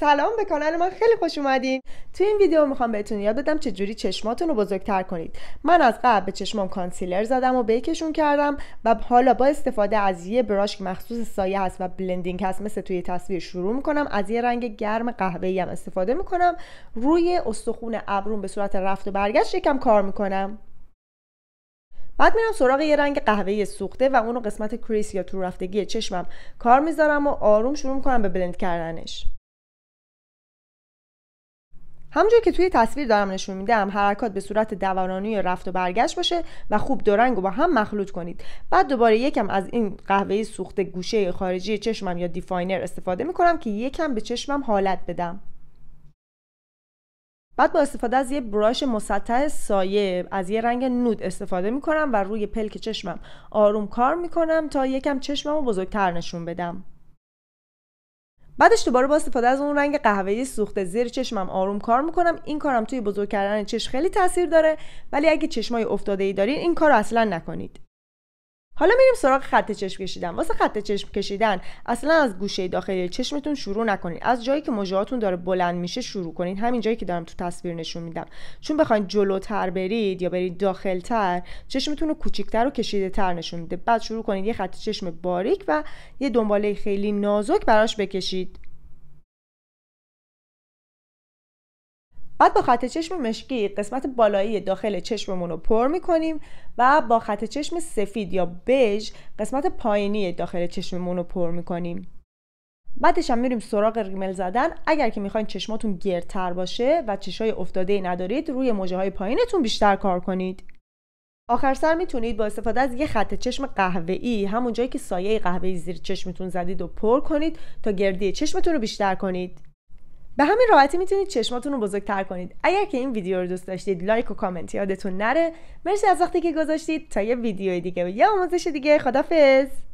سلام به کانال من خیلی خوش اومدین تو این ویدیو میخوام بهتون یاد بدم چجوری چشماتون رو بزرگتر کنید من از قبل به چشمام کانسیلر زدم و بیکشون کردم و حالا با استفاده از یه براش مخصوص سایه هست و بلندینگ هست مثل توی تصویر شروع میکنم از یه رنگ گرم قهوه هم استفاده میکنم روی استخون ابرون به صورت رفت و برگشت یکم کار میکنم بعد میرم سراغ یه رنگ قهوه سوخته و اونو قسمت کریس یا تو رفتگی چشمم کار میذارم و آروم شروع میکنم به بلند کردنش همونجور که توی تصویر دارم نشون میدم حرکات به صورت دورانی رفت و برگشت باشه و خوب دو رنگ با هم مخلوط کنید بعد دوباره یکم از این قهوه سوخت گوشه خارجی چشمم یا دیفاینر استفاده میکنم که یکم به چشمم حالت بدم بعد با استفاده از یه براش مسطح سایه از یه رنگ نود استفاده میکنم و روی پلک چشمم آروم کار میکنم تا یکم چشمم رو بزرگتر نشون بدم بعدش دوباره با استفاده از اون رنگ قهوه‌ای سوخته زیر چشمم آروم کار میکنم این کارم توی بزرگ کردن چشم خیلی تاثیر داره ولی اگه چشمای افتاده ای دارین این کار رو اصلا نکنید حالا میریم سراغ خط چشم کشیدن واسه خط چشم کشیدن اصلا از گوشه داخلی چشمتون شروع نکنید از جایی که مژهاتون داره بلند میشه شروع کنید همین جایی که دارم تو تصویر نشون میدم چون بخواید جلوتر برید یا برید داخلتر چشمتون رو کوچیکتر و کشیده تر نشون میده بعد شروع کنید یه خط چشم باریک و یه دنباله خیلی نازک براش بکشید بعد با خط چشم مشکی قسمت بالایی داخل چشممون رو پر میکنیم و با خط چشم سفید یا بژ قسمت پایینی داخل چشممون رو پر میکنیم بعدش هم میریم سراغ ریمل زدن اگر که میخواین چشماتون گردتر باشه و چشای افتاده ندارید روی موجه های پایینتون بیشتر کار کنید آخر سر میتونید با استفاده از یه خط چشم ای همون جایی که سایه ای زیر چشمتون زدید و پر کنید تا گردی چشمتون رو بیشتر کنید به همین راحتی میتونید چشماتون رو بزرگتر کنید اگر که این ویدیو رو دوست داشتید لایک و کامنت یادتون نره مرسی از وقتی که گذاشتید تا یه ویدیو دیگه و یه آموزش دیگه خدافز